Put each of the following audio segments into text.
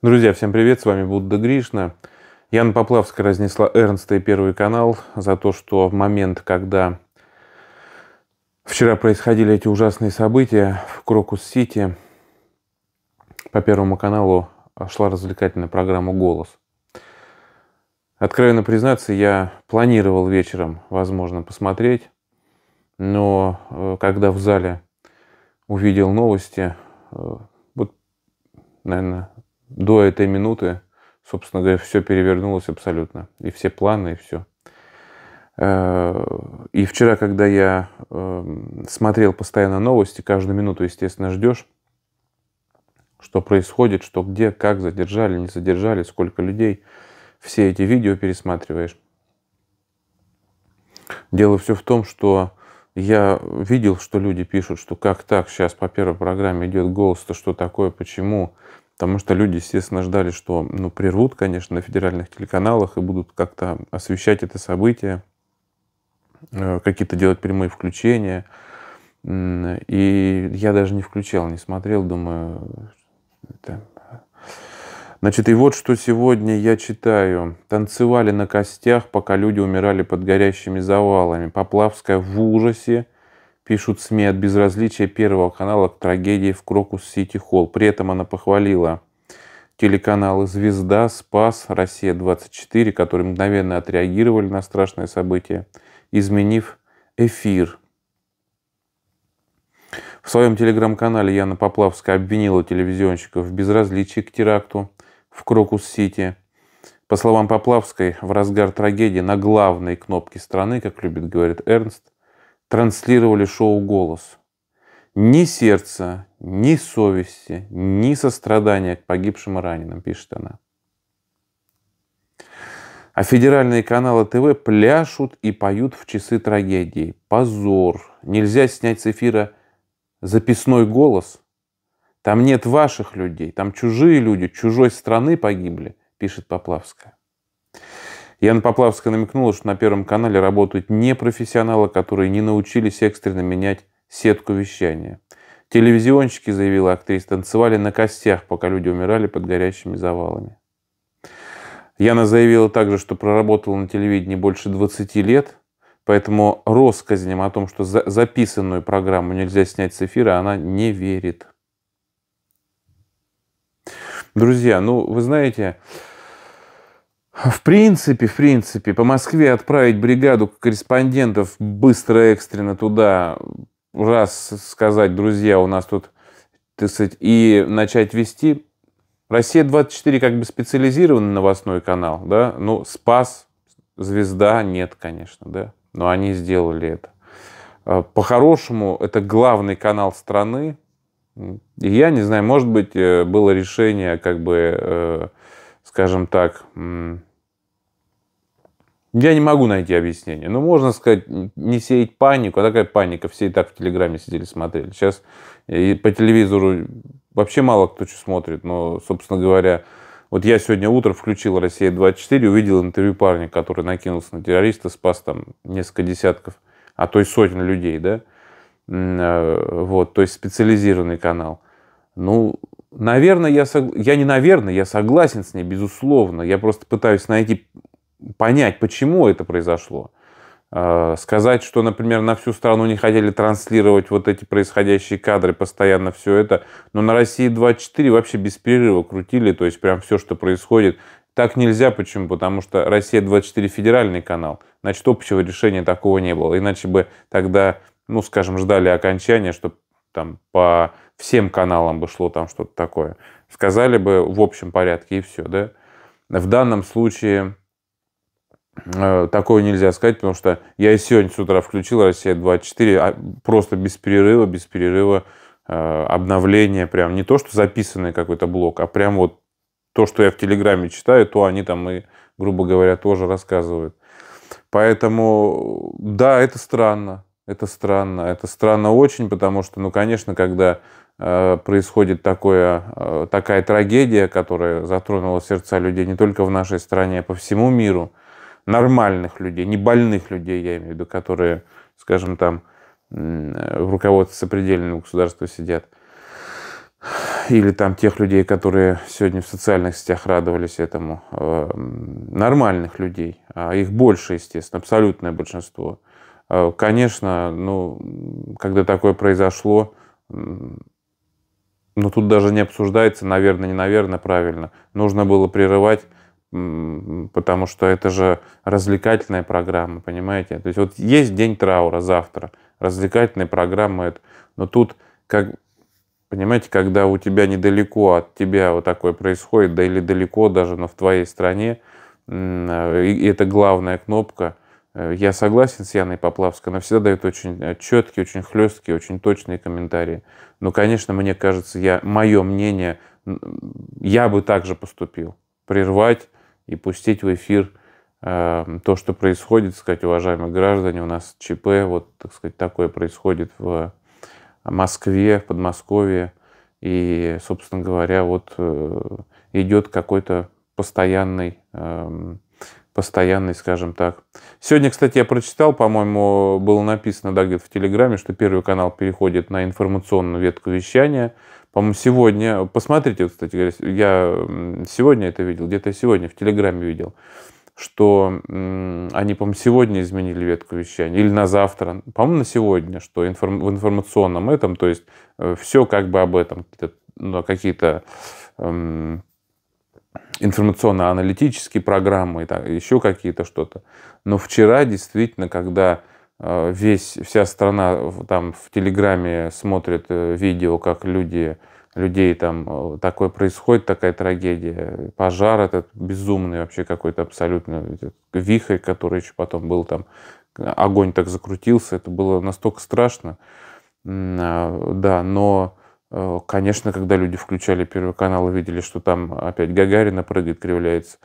Друзья, всем привет, с вами Будда Гришна. Яна Поплавская разнесла Эрнста и Первый канал за то, что в момент, когда вчера происходили эти ужасные события в Крокус-Сити, по Первому каналу шла развлекательная программа «Голос». Откровенно признаться, я планировал вечером, возможно, посмотреть, но э, когда в зале увидел новости, э, вот, наверное, до этой минуты, собственно говоря, все перевернулось абсолютно. И все планы, и все. Э, и вчера, когда я эм, смотрел постоянно новости, каждую минуту, естественно, ждешь, что происходит, что где, как задержали, не задержали, сколько людей. Все эти видео пересматриваешь. Дело все в том, что я видел, что люди пишут, что как так, сейчас по первой программе идет голос, то что такое, почему, Потому что люди, естественно, ждали, что ну, прервут, конечно, на федеральных телеканалах и будут как-то освещать это событие, э, какие-то делать прямые включения. И я даже не включал, не смотрел, думаю, это... Значит, и вот что сегодня я читаю. Танцевали на костях, пока люди умирали под горящими завалами. Поплавская в ужасе пишут СМИ от безразличия Первого канала к трагедии в Крокус-Сити-Холл. При этом она похвалила телеканалы «Звезда», «Спас», «Россия-24», которые мгновенно отреагировали на страшное событие, изменив эфир. В своем телеграм-канале Яна Поплавская обвинила телевизионщиков в безразличии к теракту в Крокус-Сити. По словам Поплавской, в разгар трагедии на главной кнопке страны, как любит говорит Эрнст – транслировали шоу «Голос». Ни сердца, ни совести, ни сострадания к погибшим и раненым, пишет она. А федеральные каналы ТВ пляшут и поют в часы трагедии. Позор. Нельзя снять с эфира записной голос. Там нет ваших людей, там чужие люди, чужой страны погибли, пишет Поплавская. Яна Поплавская намекнула, что на Первом канале работают не профессионалы, которые не научились экстренно менять сетку вещания. Телевизионщики, заявила актриса, танцевали на костях, пока люди умирали под горящими завалами. Яна заявила также, что проработала на телевидении больше 20 лет, поэтому россказням о том, что за записанную программу нельзя снять с эфира, она не верит. Друзья, ну вы знаете, в принципе, в принципе, по Москве отправить бригаду корреспондентов быстро, экстренно туда, раз сказать, друзья, у нас тут, так сказать, и начать вести. Россия-24 как бы специализированный новостной канал, да, ну, спас, звезда, нет, конечно, да, но они сделали это. А, по-хорошему, это главный канал страны, и я не знаю, может быть, э, было решение как бы э, скажем так, я не могу найти объяснение. Ну, можно сказать, не сеять панику. А такая паника? Все и так в Телеграме сидели, смотрели. Сейчас э, и по телевизору вообще мало кто что смотрит. Но, собственно говоря, вот я сегодня утром включил «Россия-24», увидел интервью парня, который накинулся на террориста, спас там несколько десятков, а то и сотен людей, да? Э, вот, то есть специализированный канал. Ну, наверное, я, сог... я не наверное, я согласен с ней, безусловно. Я просто пытаюсь найти понять, почему это произошло. Э, сказать, что, например, на всю страну не хотели транслировать вот эти происходящие кадры, постоянно все это, но на России 24 вообще без перерыва крутили, то есть прям все, что происходит. Так нельзя, почему? Потому что Россия 24 федеральный канал, значит, общего решения такого не было. Иначе бы тогда, ну, скажем, ждали окончания, чтобы там по всем каналам бы шло там что-то такое. Сказали бы в общем порядке и все, да? В данном случае Э, Такого нельзя сказать, потому что я сегодня с утра включил «Россия-24», а просто без перерыва, без перерыва э, обновления, прям не то, что записанный какой-то блок, а прям вот то, что я в Телеграме читаю, то они там и, грубо говоря, тоже рассказывают. Поэтому, да, это странно, это странно, это странно очень, потому что, ну, конечно, когда э, происходит такое, такая трагедия, которая затронула сердца людей не только в нашей стране, а по всему миру – нормальных людей, не больных людей, я имею в виду, которые, скажем, там в руководстве сопредельного государства сидят, или там тех людей, которые сегодня в социальных сетях радовались этому, э, нормальных людей, а их больше, естественно, абсолютное большинство. Э, конечно, ну, когда такое произошло, ну, тут даже не обсуждается, наверное, не наверное, правильно. Нужно было прерывать потому что это же развлекательная программа, понимаете? То есть вот есть день траура завтра, развлекательная программа это, но тут как Понимаете, когда у тебя недалеко от тебя вот такое происходит, да или далеко даже, но в твоей стране, и это главная кнопка, э, я согласен с Яной Поплавской, она всегда дает очень э, четкие, очень хлесткие, очень точные комментарии. Но, конечно, мне кажется, я, мое мнение, я бы также поступил. Прервать, и пустить в эфир э, то, что происходит, сказать, уважаемые граждане, у нас ЧП, вот, так сказать, такое происходит в Москве, в Подмосковье, и, собственно говоря, вот э, идет какой-то постоянный, эм, постоянный, скажем так. Сегодня, кстати, я прочитал, по-моему, было написано, да, где-то в Телеграме, что Первый канал переходит на информационную ветку вещания – по-моему, сегодня, посмотрите, кстати говоря, я сегодня это видел, где-то сегодня в Телеграме видел, что они, по-моему, сегодня изменили ветку вещания, или на завтра, по-моему, на сегодня, что информ- в информационном этом, то есть э, все как бы об этом, какие-то, ну, а какие эм, информационно-аналитические программы, и так, еще какие-то что-то. Но вчера действительно, когда Э, весь, вся страна там в Телеграме смотрит э, видео, как люди, людей там э, такое происходит, такая трагедия. Пожар этот безумный вообще какой-то абсолютно вихрь, который еще потом был там, огонь так закрутился, это было настолько страшно. А, да, но Конечно, когда люди включали Первый канал и видели, что там опять Гагарина прыгает, кривляется,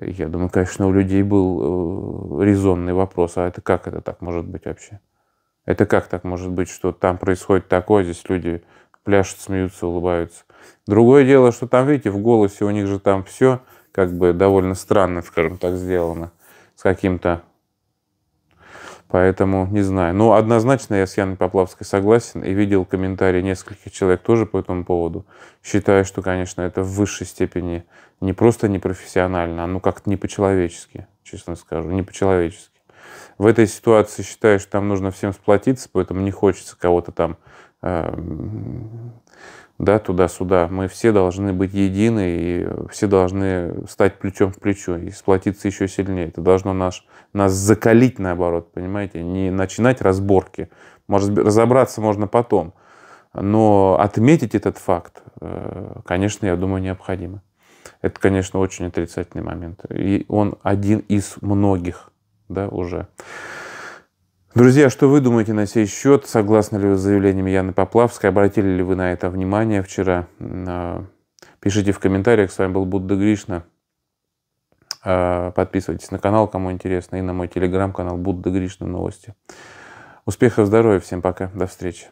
я думаю, конечно, у людей был э, резонный вопрос, а это как это так может быть вообще? Это как так может быть, что там происходит такое, здесь люди пляшут, смеются, улыбаются. Другое дело, что там, видите, в голосе у них же там все как бы довольно странно, скажем так, сделано, с каким-то Поэтому не знаю. Но ну, однозначно я с Яной Поплавской согласен и видел комментарии нескольких человек тоже по этому поводу. Считаю, что, конечно, это в высшей степени не просто непрофессионально, а ну как-то не по-человечески, честно скажу, не по-человечески. В этой ситуации считаю, что там нужно всем сплотиться, поэтому не хочется кого-то там а, да, туда-сюда. Мы все должны быть едины, и все должны стать плечом к плечу и сплотиться еще сильнее. Это должно наш, нас закалить, наоборот, понимаете, не начинать разборки. Может, разобраться можно потом, но отметить этот факт, э, конечно, я думаю, необходимо. Это, конечно, очень отрицательный момент. И он один из многих, да, уже. Друзья, что вы думаете на сей счет? Согласны ли вы с заявлением Яны Поплавской? Обратили ли вы на это внимание вчера? А, пишите в комментариях. С вами был Будда Гришна. А, подписывайтесь на канал, кому интересно, и на мой телеграм-канал Будда Гришна Новости. Успехов, здоровья, всем пока, до встречи.